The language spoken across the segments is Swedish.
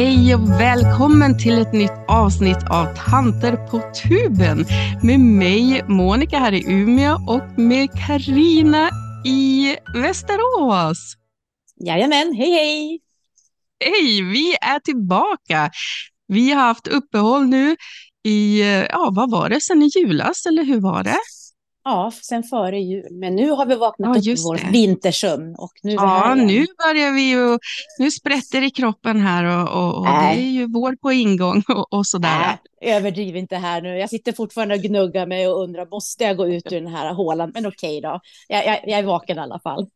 Hej och välkommen till ett nytt avsnitt av Tanter på tuben med mig Monica här i Umeå och med Karina i Västerås. Jajamän, hej hej! Hej, vi är tillbaka. Vi har haft uppehåll nu i, ja vad var det, sen i julas eller hur var det? Ja, sen före jul. Men nu har vi vaknat ja, upp ur vår vintersömn. Och nu ja, nu börjar vi ju... Nu sprätter i kroppen här och, och, och det är ju vår på ingång och, och sådär. överdriv inte här nu. Jag sitter fortfarande och gnuggar mig och undrar, måste jag gå ut ur den här hålan? Men okej då, jag, jag, jag är vaken i alla fall.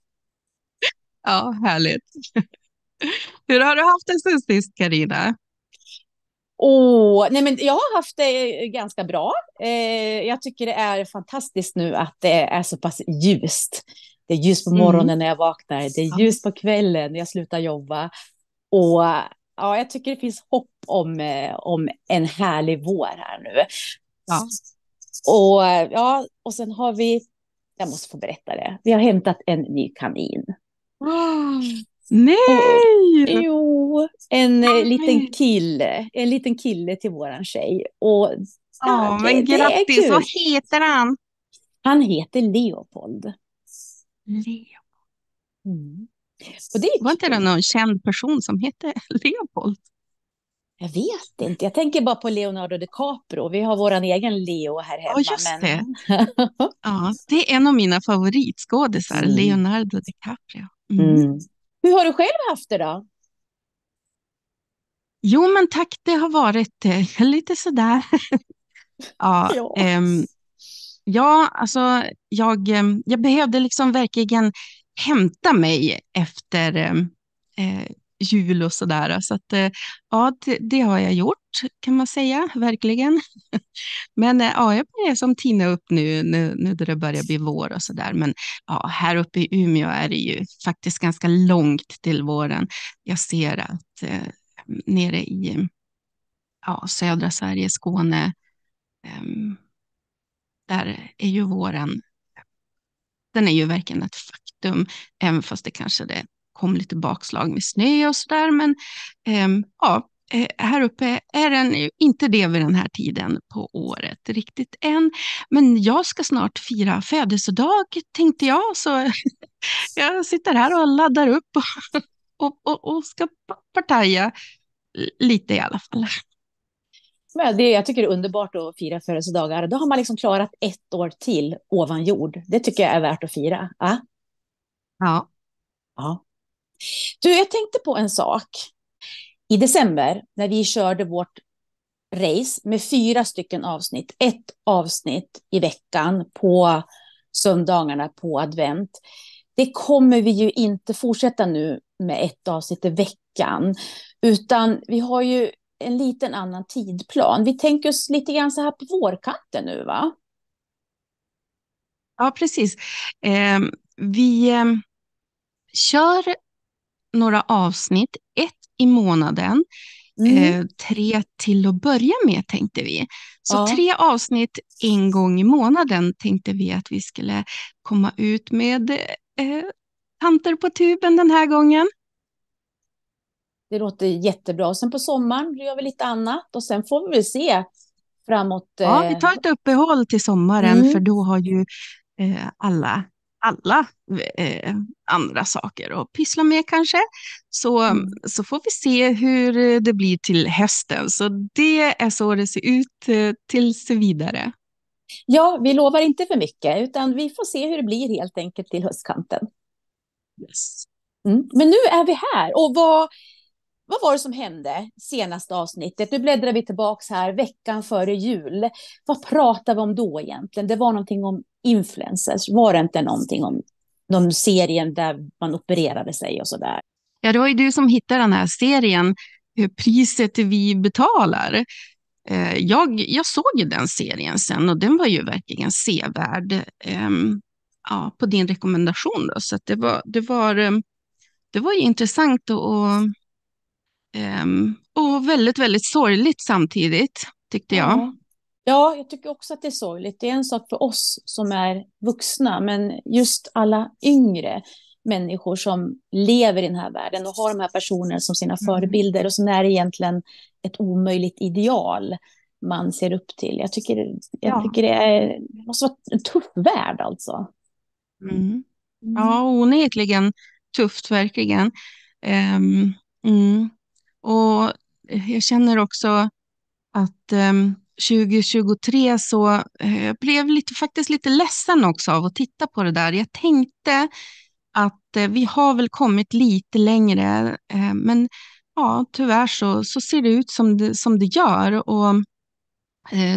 Ja, härligt. Hur har du haft det sen sist, Carina? oh, nej men jag har haft det eh, ganska bra. Eh, jag tycker det är fantastiskt nu att det är så pass ljust. Det är ljust på mm. morgonen mm. när jag vaknar, det är ljust på kvällen när jag slutar jobba. Och ja, jag tycker det finns hopp om, eh, om en härlig vår här nu. Ja. Och, ja, och sen har vi, jag måste få berätta det, vi har hämtat en ny kanin. Oh, nej! Och, jo, Jo, en eh, liten kille. En liten kille till våran tjej. Och, ja, oh, men det, grattis. Det Vad heter han? Han heter Leopold. Leopold. Mm. Var inte det någon känd person som hette Leopold? Jag vet inte. Jag tänker bara på Leonardo DiCaprio. Vi har vår egen Leo här hemma. Ja, just men... det. ja, det är en av mina favoritskådisar, mm. Leonardo DiCaprio. Mm. Mm. Hur har du själv haft det då? Jo, men tack, det har varit eh, lite sådär. ja, ja. Eh, ja, alltså jag, ehm, jag behövde liksom verkligen hämta mig efter ehm, eh, jul och sådär. Så att, eh, ja, det, det, har jag gjort kan man säga, verkligen. Men eh, ja, jag börjar som tina upp nu, nu, nu då det börjar bli vår och sådär. Men ja, här uppe i Umeå är det ju faktiskt ganska långt till våren. Jag ser att eh, nere i ja, södra Sverige, Skåne. Ehm, där är ju våren, den är ju verkligen ett faktum, även fast det kanske det kom lite bakslag med snö och så där. Men ehm, ja, eh, här uppe är den inte det vid den här tiden på året riktigt än. Men jag ska snart fira födelsedag tänkte jag, så jag sitter här och laddar upp och och, och, och ska partaja lite i alla fall. Men det, jag tycker det är underbart att fira födelsedagar. Då har man liksom klarat ett år till ovan jord. Det tycker jag är värt att fira. Ja. ja. ja. Du, jag tänkte på en sak. I december när vi körde vårt race med fyra stycken avsnitt, ett avsnitt i veckan på söndagarna på advent. Det kommer vi ju inte fortsätta nu med ett avsnitt i veckan. Utan vi har ju en liten annan tidplan. Vi tänker oss lite grann så här på vårkanten nu va? Ja, precis. Eh, vi eh, kör några avsnitt, ett i månaden. Mm. Eh, tre till att börja med tänkte vi. Så ja. tre avsnitt en gång i månaden tänkte vi att vi skulle komma ut med eh, Panter på tuben den här gången. Det låter jättebra. sen på sommaren gör vi lite annat och sen får vi väl se framåt. Ja, vi eh, tar ett uppehåll till sommaren mm. för då har ju eh, alla alla eh, andra saker att pyssla med kanske. Så, mm. så får vi se hur det blir till hösten. Så det är så det ser ut eh, tills vidare. Ja, vi lovar inte för mycket, utan vi får se hur det blir helt enkelt till höstkanten. Yes. Mm. Men nu är vi här. Och vad, vad var det som hände senaste avsnittet? Nu bläddrar vi tillbaka här veckan före jul. Vad pratade vi om då egentligen? Det var någonting om influencers. Var det inte någonting om de serien där man opererade sig och så där? Ja, det var ju du som hittade den här serien, Priset vi betalar. Eh, jag, jag såg ju den serien sen och den var ju verkligen sevärd. Ehm, ja, på din rekommendation. Då. Så det, var, det, var, eh, det var intressant och, ehm, och väldigt, väldigt sorgligt samtidigt, tyckte jag. Ja. ja, jag tycker också att det är sorgligt. Det är en sak för oss som är vuxna, men just alla yngre människor som lever i den här världen och har de här personerna som sina mm. förebilder och som är egentligen ett omöjligt ideal man ser upp till. Jag tycker, jag ja. tycker det, är, det måste vara en tuff värld alltså. Mm. Mm. mm. Ja, onekligen tufft verkligen. Um, mm. Och eh, jag känner också att um, ehm, 2023 så uh, eh, jag blev lite, faktiskt lite ledsen också av att titta på det där. Jag tänkte att uh, vi har väl kommit lite längre, uh, men ja, tyvärr så, så ser det ut som det, som det gör. Och,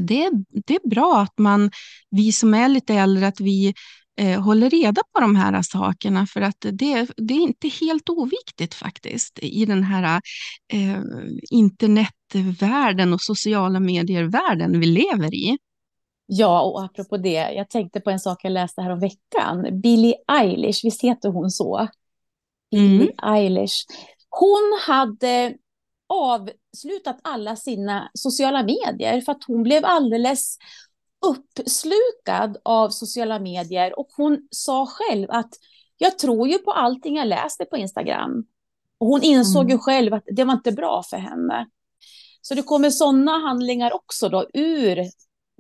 det är, det är bra att man, vi som är lite äldre, att vi eh, håller reda på de här sakerna för att det, det är inte helt oviktigt faktiskt i den här eh, internetvärlden och sociala medier-världen vi lever i. Ja, och apropå det, jag tänkte på en sak jag läste här om veckan. Billie Eilish, visst heter hon så? Billie mm. Eilish. Hon hade avslutat alla sina sociala medier för att hon blev alldeles uppslukad av sociala medier och hon sa själv att jag tror ju på allting jag läste på Instagram. Och hon insåg mm. ju själv att det var inte bra för henne. Så det kommer sådana handlingar också då ur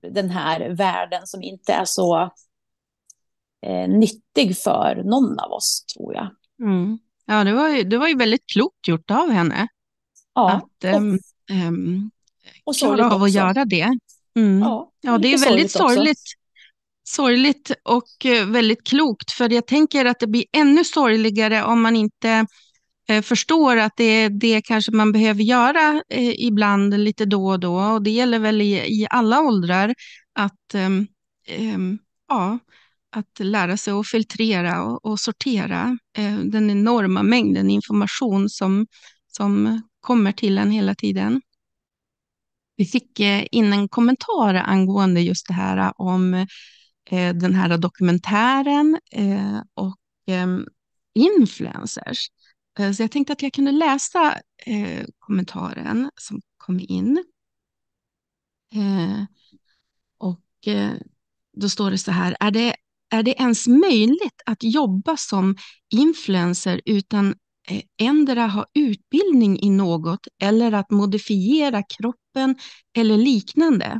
den här världen som inte är så eh, nyttig för någon av oss, tror jag. Mm. Ja, det var, ju, det var ju väldigt klokt gjort av henne. Ja. Att äm, äm, och, äm, ehm, ehm, klara av att göra det. Mm. Ja, det är väldigt sorgligt, sorgligt. och eh, väldigt klokt, för jag tänker att det blir ännu sorgligare om man inte eh, förstår att det är det kanske man behöver göra eh, ibland lite då och då. Och det gäller väl i, i alla åldrar att, eh, ja, att lära sig att filtrera och, och sortera den enorma mängden information som, som kommer till en hela tiden. Vi fick eh, in en kommentar angående just det här eh, om eh, den här dokumentären och ehm, influencers. Så jag tänkte att jag kunde läsa kommentaren som kom in. Och då står det så här, är det, är det ens möjligt att jobba som influencer utan ändra eh, ha utbildning i något eller att modifiera kroppen eller liknande.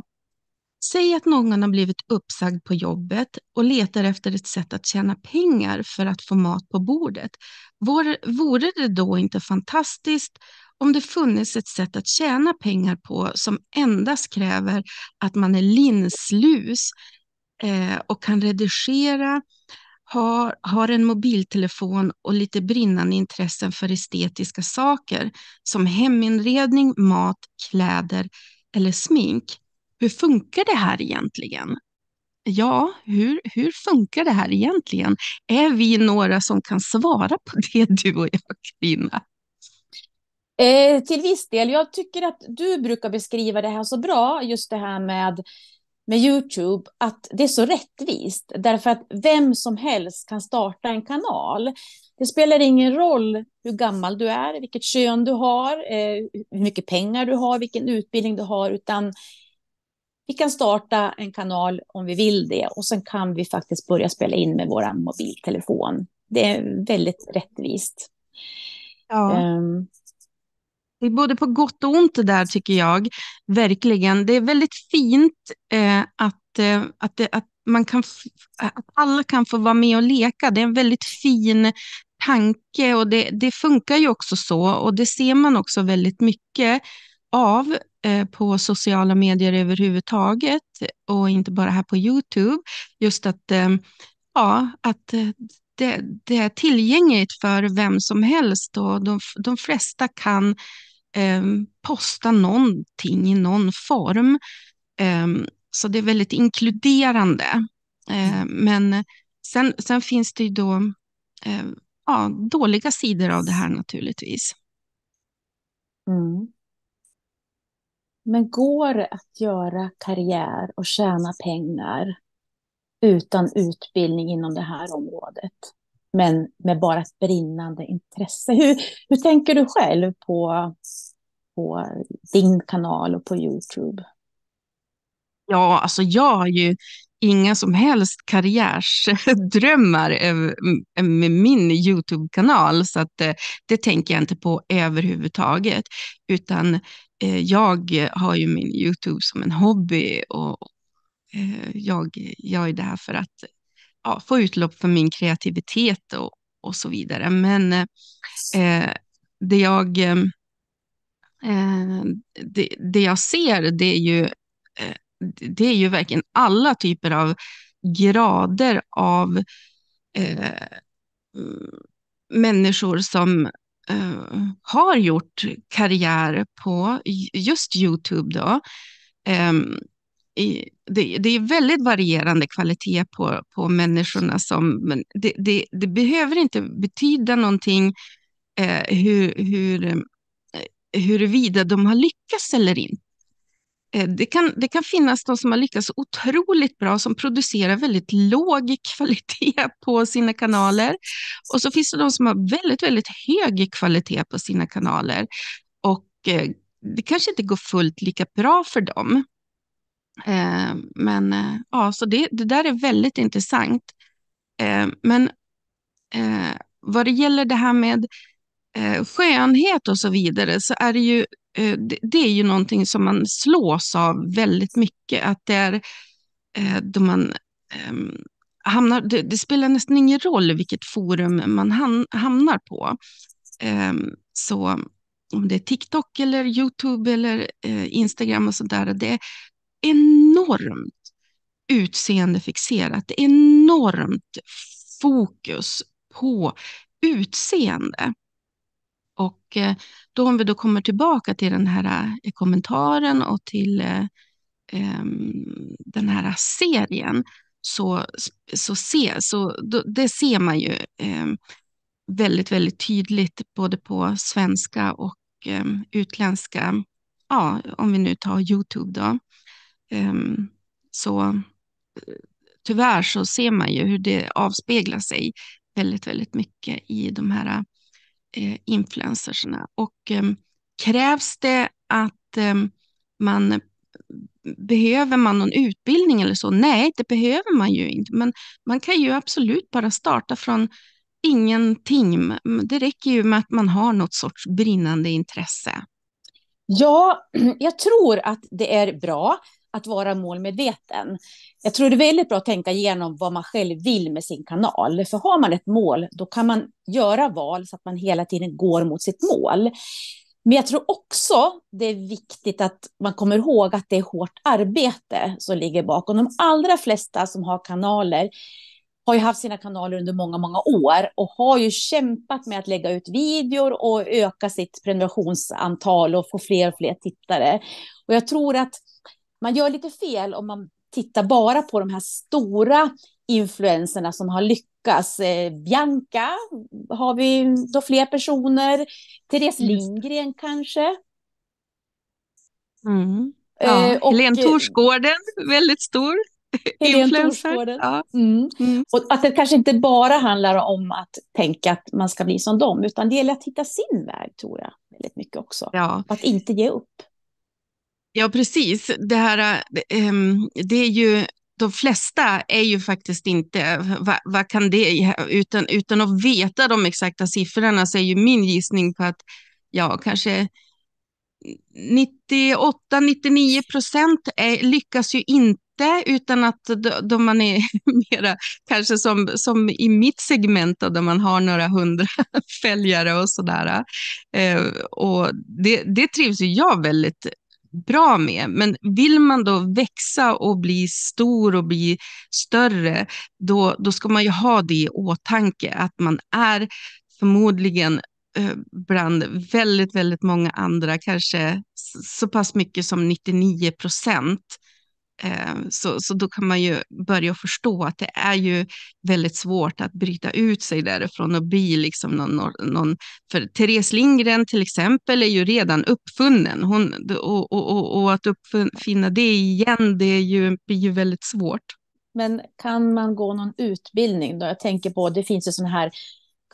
Säg att någon har blivit uppsagd på jobbet och letar efter ett sätt att tjäna pengar för att få mat på bordet. Vore det då inte fantastiskt om det funnits ett sätt att tjäna pengar på som endast kräver att man är linslus eh, och kan redigera har, har en mobiltelefon och lite brinnande intressen för estetiska saker som heminredning, mat, kläder eller smink. Hur funkar det här egentligen? Ja, hur, hur funkar det här egentligen? Är vi några som kan svara på det, du och jag, Carina? Eh, till viss del. Jag tycker att du brukar beskriva det här så bra, just det här med med Youtube att det är så rättvist. Därför att vem som helst kan starta en kanal. Det spelar ingen roll hur gammal du är, vilket kön du har, eh, hur mycket pengar du har, vilken utbildning du har, utan vi kan starta en kanal om vi vill det och sen kan vi faktiskt börja spela in med vår mobiltelefon. Det är väldigt rättvist. Ja. Um, det är både på gott och ont det där tycker jag, verkligen. Det är väldigt fint eh, att, eh, att, det, att, man kan att alla kan få vara med och leka. Det är en väldigt fin tanke och det, det funkar ju också så och det ser man också väldigt mycket av eh, på sociala medier överhuvudtaget och inte bara här på Youtube. Just att, eh, ja, att eh, det, det, är tillgängligt för vem som helst och de, de flesta kan Eh, posta någonting i någon form. Eh, så det är väldigt inkluderande. Eh, mm. men sen, sen, finns det ju då ja, dåliga sidor av det här naturligtvis. Mm. Men går det att göra karriär och tjäna pengar utan utbildning inom det här området? men med bara ett brinnande intresse. Hur, hur tänker du själv på på din kanal och på Youtube? Ja, alltså jag har ju inga som helst karriärsdrömmar med min Youtube-kanal, så att eh, det tänker jag inte på överhuvudtaget, utan eh, jag har ju min Youtube som en hobby och eh, jag gör det här för att ja, få utlopp för min kreativitet och, och så vidare. Men eh, det jag Eh, det, det, jag ser det är ju, eh, det är ju verkligen alla typer av grader av eh, mm, människor som eh, har gjort karriär på just Youtube. Då. Eh, det, det, är väldigt varierande kvalitet på, på människorna. Som, men det, det, det behöver inte betyda någonting eh, hur, hur huruvida de har lyckats eller inte. Eh, det kan, det kan finnas de som har lyckats otroligt bra, som producerar väldigt låg kvalitet på sina kanaler. Och så finns det de som har väldigt, väldigt hög kvalitet på sina kanaler. Och eh, det kanske inte går fullt lika bra för dem. Eh, men ja, så det, det där är väldigt intressant. Men vad det gäller det här med Eh, skönhet och så vidare så är det ju, eh, det är ju någonting som man slås av väldigt mycket. Att det är eh, då man ehm, hamnar, det, det spelar nästan ingen roll vilket forum man hamnar på. Ehm, så om det är TikTok eller YouTube eller Instagram och så där, det är enormt utseendefixerat, enormt fokus på utseende. Och eh, då om vi då kommer tillbaka till den här eh, kommentaren och till eh, ehm, den här serien så, så, se, så det ser man ju ehm, väldigt, väldigt tydligt både på svenska och ehm, utländska, ja, om vi nu tar Youtube då. Så tyvärr så ser man ju hur det avspeglar sig väldigt, väldigt mycket i de här eh, influencerserna. Och eh, krävs det att ehm, eh, man behöver man någon utbildning eller så? Nej, det behöver man ju inte. Men man kan ju absolut bara starta från ingenting. Det räcker ju med att man har något sorts brinnande intresse. Ja, jag tror att det är bra att vara målmedveten. Jag tror det är väldigt bra att tänka igenom vad man själv vill med sin kanal. För har man ett mål, då kan man göra val så att man hela tiden går mot sitt mål. Men jag tror också det är viktigt att man kommer ihåg att det är hårt arbete som ligger bakom. De allra flesta som har kanaler har ju haft sina kanaler under många, många år och har ju kämpat med att lägga ut videor och öka sitt prenumerationsantal och få fler och fler tittare. Och jag tror att man gör lite fel om man tittar bara på de här stora influenserna som har lyckats. Eh, Bianca har vi då fler personer. Therese Lindgren kanske. Mm. Ja. Eh, och, Helene eh, Torsgården, väldigt stor. Influencer. Ja. Mm. mm. Och att det kanske inte bara handlar om att tänka att man ska bli som dem, utan det gäller att hitta sin väg, tror jag, väldigt mycket också. Ja. Att inte ge upp. Ja, precis. Det, här, ehm, det är ju, de flesta är ju faktiskt inte, vad, vad kan det, utan, utan att veta de exakta siffrorna så är ju min gissning på att ja, kanske 98-99 procent lyckas ju inte utan att de, de man är mera kanske som, som i mitt segment då, där man har några hundra följare och sådär. Eh, och det, det trivs jag väldigt bra med. Men vill man då växa och bli stor och bli större, då, då ska man ju ha det i åtanke att man är förmodligen eh, bland väldigt, väldigt många andra, kanske så pass mycket som 99 procent Ehm, så, så då kan man ju börja förstå att det är ju väldigt svårt att bryta ut sig därifrån och bli liksom någon, någon för Therese Lindgren till exempel är ju redan uppfunnen. Hon, och, och, och, och att uppfinna det igen, det är ju, blir ju väldigt svårt. Men kan man gå någon utbildning då? Jag tänker på, det finns ju sådana här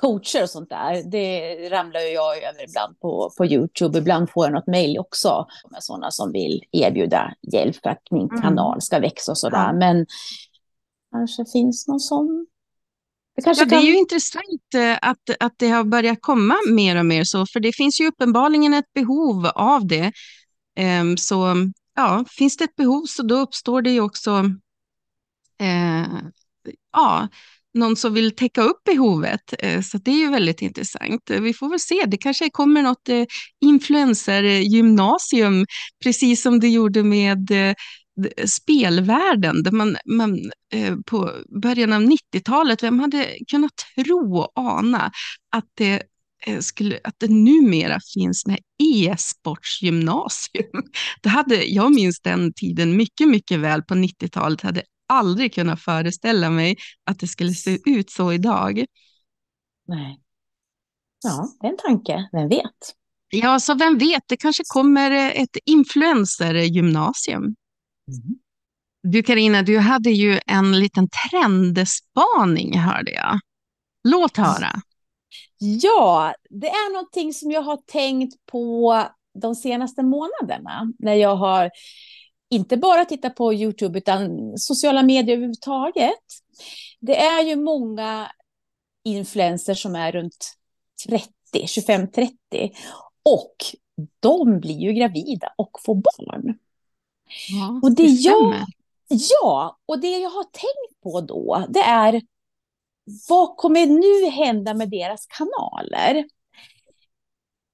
coacher och sånt där, det ramlar ju jag över ibland på, på YouTube. Ibland får jag något mejl också med sådana som vill erbjuda hjälp för att min mm. kanal ska växa och sådär. Mm. Men kanske finns någon sån. Det, kanske ja, kan... det är ju intressant eh, att, att det har börjat komma mer och mer så, för det finns ju uppenbarligen ett behov av det. Ehm, så ja, finns det ett behov så då uppstår det ju också eh, ja, någon som vill täcka upp behovet. Eh, så det är ju väldigt intressant. Vi får väl se, det kanske kommer något eh, influencergymnasium, precis som det gjorde med eh, spelvärlden, där man, man på början av 90-talet, vem hade kunnat tro och ana att det skulle, att det numera finns med e-sportsgymnasium. jag minns den tiden mycket, mycket väl på 90-talet. hade aldrig kunnat föreställa mig att det skulle se ut så idag. Nej. Ja, det är en tanke. Vem vet? Ja, så vem vet, det kanske kommer eh, ett influencergymnasium. Mm. Du Karina, du hade ju en liten trendspaning hörde jag. Låt höra. Ja, det är någonting som jag har tänkt på de senaste månaderna när jag har inte bara titta på Youtube utan sociala medier överhuvudtaget. Det är ju många influencers som är runt 30, 25-30 och de blir ju gravida och får barn. Ja, och det, det jag, ja, och det jag har tänkt på då, det är vad kommer nu hända med deras kanaler?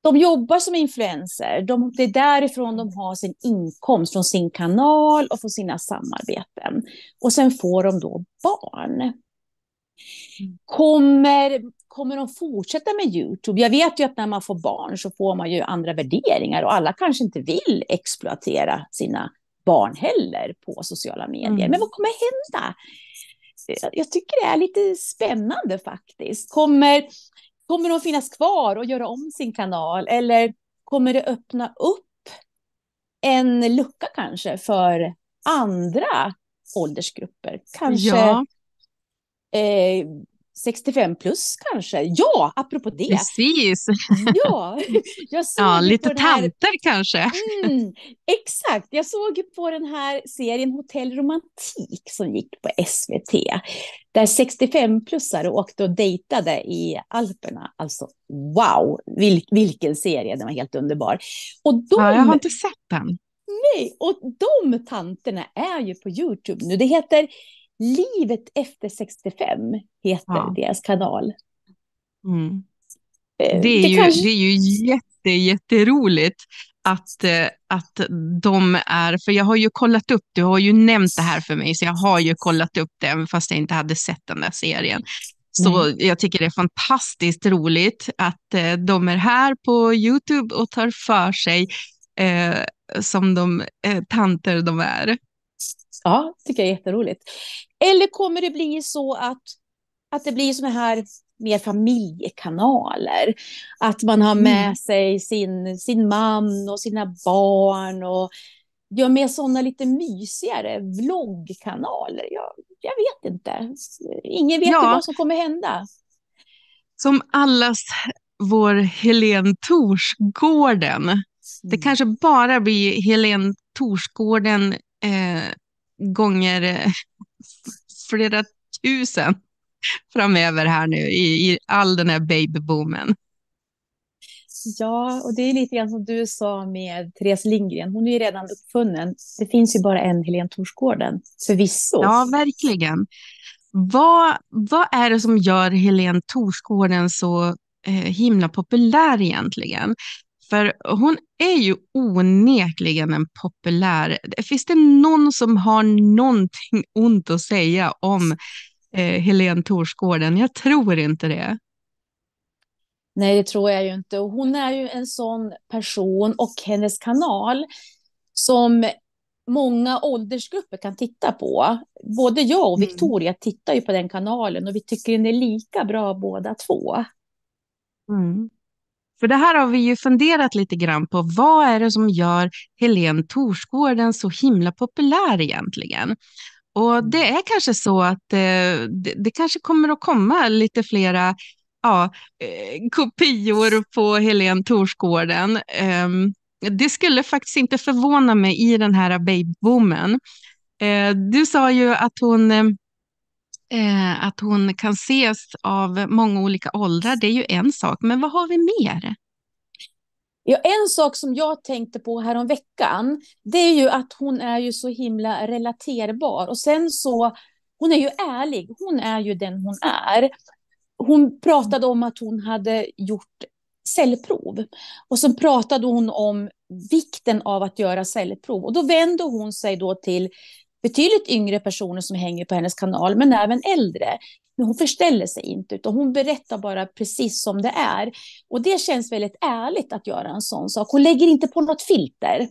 de jobbar som influenser. De, det är därifrån de har sin inkomst, från sin kanal och från sina samarbeten. Och sen får de då barn. Mm. Kommer, kommer de fortsätta med YouTube? Jag vet ju att när man får barn så får man ju andra värderingar och alla kanske inte vill exploatera sina barn heller på sociala medier. Mm. Men vad kommer hända? Jag tycker det är lite spännande faktiskt. Kommer Kommer de finnas kvar och göra om sin kanal? Eller kommer det öppna upp en lucka kanske för andra åldersgrupper? Kanske ja. eh, 65 plus kanske. Ja, apropå det. Precis. Ja, jag såg ja lite här... tanter kanske. Mm, exakt, jag såg på den här serien Hotell Romantik som gick på SVT. Där 65-plussare åkte och dejtade i Alperna. Alltså wow, Vil vilken serie, den var helt underbar. Och de... ja, jag har inte sett den. Nej, och de tanterna är ju på Youtube nu. Det heter Livet efter 65 heter ja. deras kanal. Mm. Eh, det, är det ju, kanske... det är ju jätte, jätteroligt att, eh, att de är, för jag har ju kollat upp, du har ju nämnt det här för mig, så jag har ju kollat upp den fast jag inte hade sett den där serien. Så mm. jag tycker det är fantastiskt roligt att eh, de är här på YouTube och tar för sig eh, som de eh, tanter de är. Ja, det tycker jag är jätteroligt. Eller kommer det bli så att, att det blir sådana här mer familjekanaler. Att man har med mm. sig sin, sin man och sina barn och gör med sådana lite mysigare vloggkanaler. Jag, jag vet inte. Ingen vet ja. vad som kommer hända. Som allas vår Helene Torsgården. Det mm. kanske bara blir Helene Torsgården eh, gånger eh, flera tusen framöver här nu i, i all den här babyboomen. Ja, och det är lite grann som du sa med Therese Lindgren. Hon är ju redan uppfunnen. Det finns ju bara en Helene Torsgården, förvisso. Ja, verkligen. Vad, vad är det som gör Helene Torsgården så eh, himla populär egentligen? För hon är ju onekligen en populär... Finns det någon som har någonting ont att säga om eh, Helene Torsgården? Jag tror inte det. Nej, det tror jag ju inte. hon är ju en sån person och hennes kanal som många åldersgrupper kan titta på. Både jag och mm. Victoria mm. tittar ju på den kanalen och vi tycker den är lika bra båda två. Mm. För det här har vi ju funderat lite grann på. Vad är det som gör Helene Torsgården så himla populär egentligen? Och mm. det är kanske så att eh, det, det, kanske kommer att komma lite flera ja, eh, kopior på Helene Torsgården. Eh, det skulle faktiskt inte förvåna mig i den här babyboomen. Eh, du sa ju att hon eh, eh, att hon kan ses av många olika åldrar, det är ju en sak. Men vad har vi mer? Ja, en sak som jag tänkte på häromveckan, det är ju att hon är ju så himla relaterbar. Och sen så, hon är ju ärlig, hon är ju den hon är. Hon pratade om att hon hade gjort cellprov. Och sen pratade hon om vikten av att göra cellprov. Och då vände hon sig då till betydligt yngre personer som hänger på hennes kanal, men även äldre. Men hon förställer sig inte, utan hon berättar bara precis som det är. Och det känns väldigt ärligt att göra en sån sak. Hon lägger inte på något filter.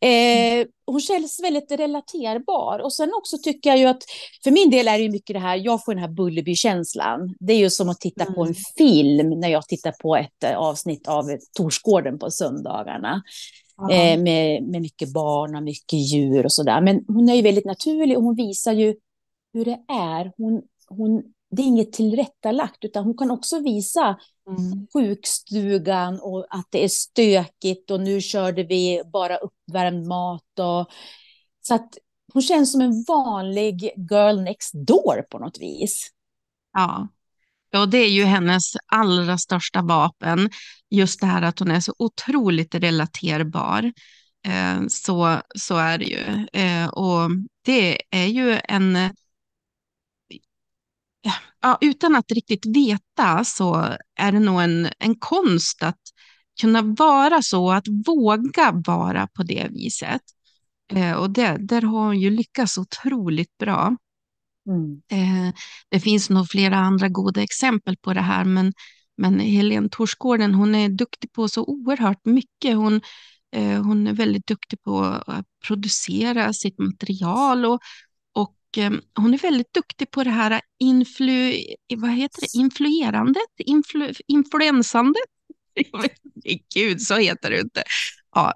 Eh, hon känns väldigt relaterbar. Och sen också tycker jag ju att, för min del är det ju mycket det här, jag får den här Bullerbykänslan. Det är ju som att titta mm. på en mm. film när jag tittar på ett eh, avsnitt av Torsgården på söndagarna eh, med, med mycket barn och mycket djur och sådär. Men hon är ju väldigt naturlig och hon visar ju hur det är. Hon, hon, det är inget tillrättalagt, utan hon kan också visa mm. sjukstugan och att det är stökigt och nu körde vi bara uppvärmd mat. Och, så att hon känns som en vanlig girl next door på något vis. Ja, Ja, det är ju hennes allra största vapen. Just det här att hon är så otroligt relaterbar. Eh, så, så är det ju. Eh, och det är ju en... Ja, utan att riktigt veta så är det nog en, en konst att kunna vara så, att våga vara på det viset. Eh, och det, där har hon ju lyckats otroligt bra. Mm. Eh, det finns nog flera andra goda exempel på det här, men, men Helene Torsgården, hon är duktig på så oerhört mycket. Hon, eh, hon är väldigt duktig på att producera sitt material och, och eh, hon är väldigt duktig på det här influ, vad heter det? influerandet, influ, influensandet. Gud, så heter det inte. Ja,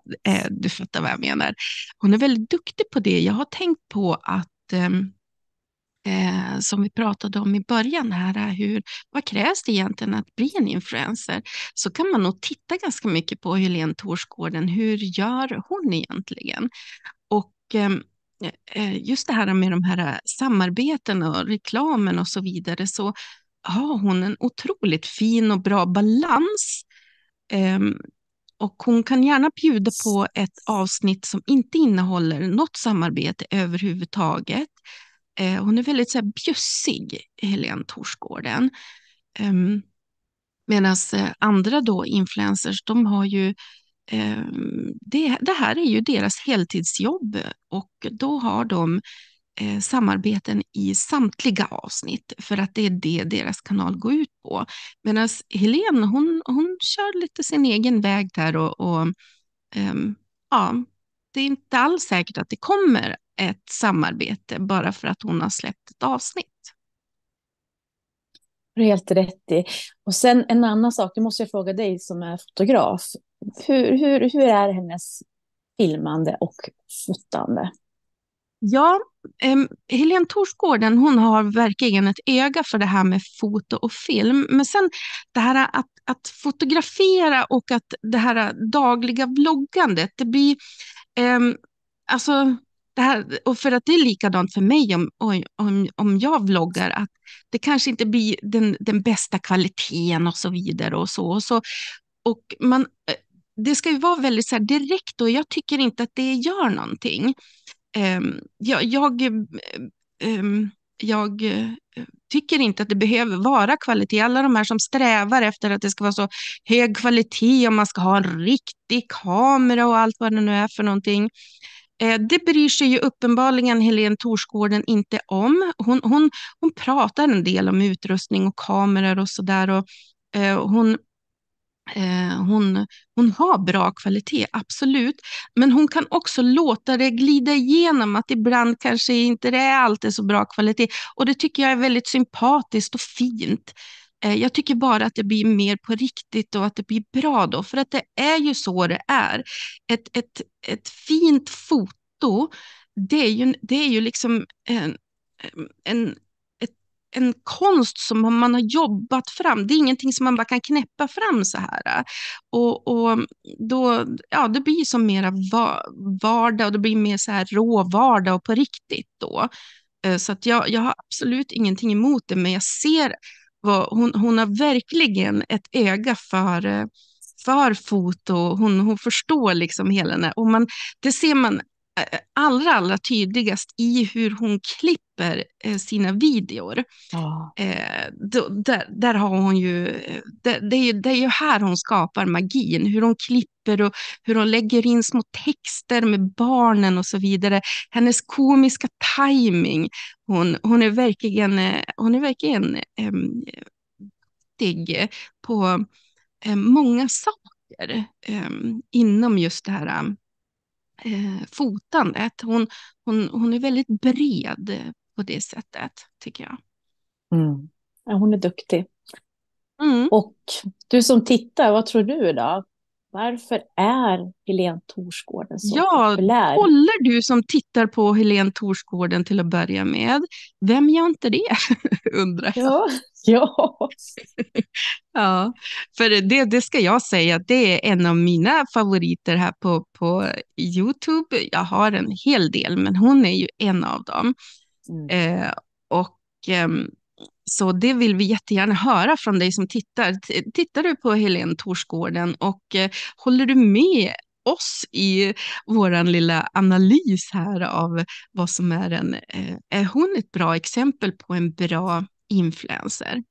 du fattar vad jag menar. Hon är väldigt duktig på det. Jag har tänkt på att ehm, eh, som vi pratade om i början här, hur, vad krävs det egentligen att bli en influencer? Så kan man nog titta ganska mycket på Helene Torsgården, hur gör hon egentligen? Och ehm, eh, just det här med de här eh, samarbeten och reklamen och så vidare, så har hon en otroligt fin och bra balans. Eh, och hon kan gärna bjuda på ett avsnitt som inte innehåller något samarbete överhuvudtaget. Eh, hon är väldigt så här, bjussig, Helene Torsgården. Eh, Medan eh, andra då, influencers, de har ju ehm, det, det, här är ju deras heltidsjobb och då har de eh, samarbeten i samtliga avsnitt för att det är det deras kanal går ut på. Medan Helene, hon, hon kör lite sin egen väg där och, och ehm, ja, det är inte alls säkert att det kommer ett samarbete bara för att hon har släppt ett avsnitt. Du har helt rätt i. Och sen en annan sak, det måste jag fråga dig som är fotograf. Hur, hur, hur är hennes filmande och fotande? Ja, eh, Helene Torsgården hon har verkligen ett öga för det här med foto och film. Men sen det här att, att fotografera och att det här dagliga vloggandet, det blir... Eh, alltså, det här, och för att det är likadant för mig om, om, om jag vloggar, att det kanske inte blir den, den bästa kvaliteten och så vidare och så. Och, så, och man, eh, det ska ju vara väldigt så direkt och jag tycker inte att det gör någonting. Um, jag, jag, um, jag eh, tycker inte att det behöver vara kvalitet. Alla de här som strävar efter att det ska vara så hög kvalitet och man ska ha en riktig kamera och allt vad det nu är för någonting. Eh, det bryr sig ju uppenbarligen Helene Torsgården inte om. Hon, hon, hon pratar en del om utrustning och kameror och sådär. Och, eh, hon, eh, hon, hon har bra kvalitet, absolut. Men hon kan också låta det glida igenom att ibland kanske inte det är alltid så bra kvalitet. Och det tycker jag är väldigt sympatiskt och fint. Eh, jag tycker bara att det blir mer på riktigt och att det blir bra då, för att det är ju så det är. Ett, ett, ett fint foto, det är ju, det är ju liksom en, en en konst som man har jobbat fram. Det är ingenting som man bara kan knäppa fram så här. Och, och då, ja, det blir som mera vardag och det blir mer så här råvardag och på riktigt då. Eh, så att jag, jag har absolut ingenting emot det, men jag ser var, hon, hon har verkligen ett öga för eh, för foto. Hon, hon förstår liksom hela den här, och man, det ser man Eh, allra, allra tydligast i hur hon klipper eh, sina videor. Ja. Eh, där, där, har hon ju det, det är ju, det är ju här hon skapar magin, hur hon klipper och hur hon lägger in små texter med barnen och så vidare. Hennes komiska timing. Hon, hon är verkligen, hon är verkligen äm, ehm, på många saker ehm, inom just det här eh, fotandet. Hon, hon, hon är väldigt bred på det sättet, tycker jag. Mm. Ja, hon är duktig. Mm. Och du som tittar, vad tror du då? Varför är Helene Torsgården så ja, populär? Håller du som tittar på Helene Torsgården till att börja med, vem gör inte det, undrar jag. Ja, ja. ja för det, det ska jag säga, det är en av mina favoriter här på, på YouTube. Jag har en hel del, men hon är ju en av dem. Mm. Eh, och... Ehm, så det vill vi jättegärna höra från dig som tittar. Tittar du på Helene Torsgården och eh, håller du med oss i vår lilla analys här av vad som är en... Eh, är hon ett bra exempel på en bra influencer?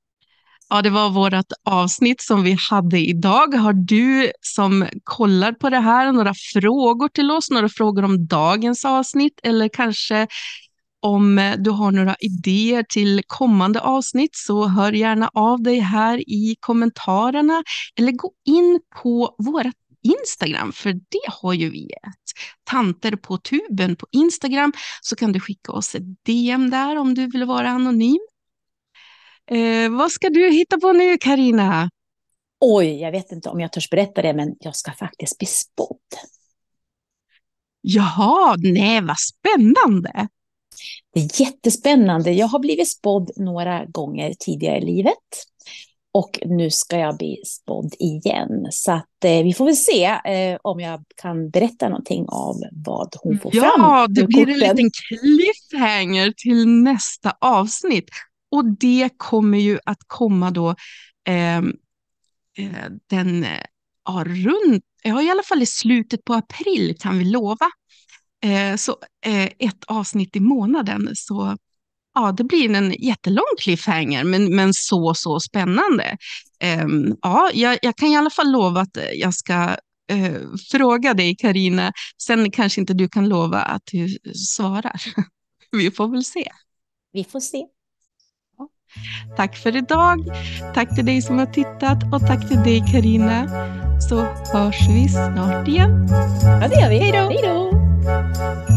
Ja, det var vårt avsnitt som vi hade idag. Har du som kollar på det här några frågor till oss, några frågor om dagens avsnitt eller kanske om eh, du har några idéer till kommande avsnitt så hör gärna av dig här i kommentarerna eller gå in på vårt Instagram, för det har ju vi ett. Tanter på tuben på Instagram, så kan du skicka oss ett DM där om du vill vara anonym. Eh, vad ska du hitta på nu, Karina? Oj, jag vet inte om jag törs berätta det, men jag ska faktiskt bli spådd. Jaha, nej vad spännande! Det är jättespännande. Jag har blivit spådd några gånger tidigare i livet. Och nu ska jag bli spådd igen. Så att, eh, vi får väl se eh, om jag kan berätta någonting av vad hon får ja, fram. Ja, det blir korten. en liten cliffhanger till nästa avsnitt. Och det kommer ju att komma då ehm, eh, den, eh, ja, runt, ja, i alla fall i slutet på april kan vi lova. Eh, så eh, ett avsnitt i månaden. Så ja, det blir en jättelång cliffhanger, men, men så, så spännande. Ehm, ja, jag, jag, kan i alla fall lova att jag ska eh, fråga dig, Karina. Sen kanske inte du kan lova att du svarar. Vi får väl se. Vi får se. Tack för idag. Tack till dig som har tittat och tack till dig Karina. Så hörs vi snart igen. Ja, det gör vi. Hej då. Thank you.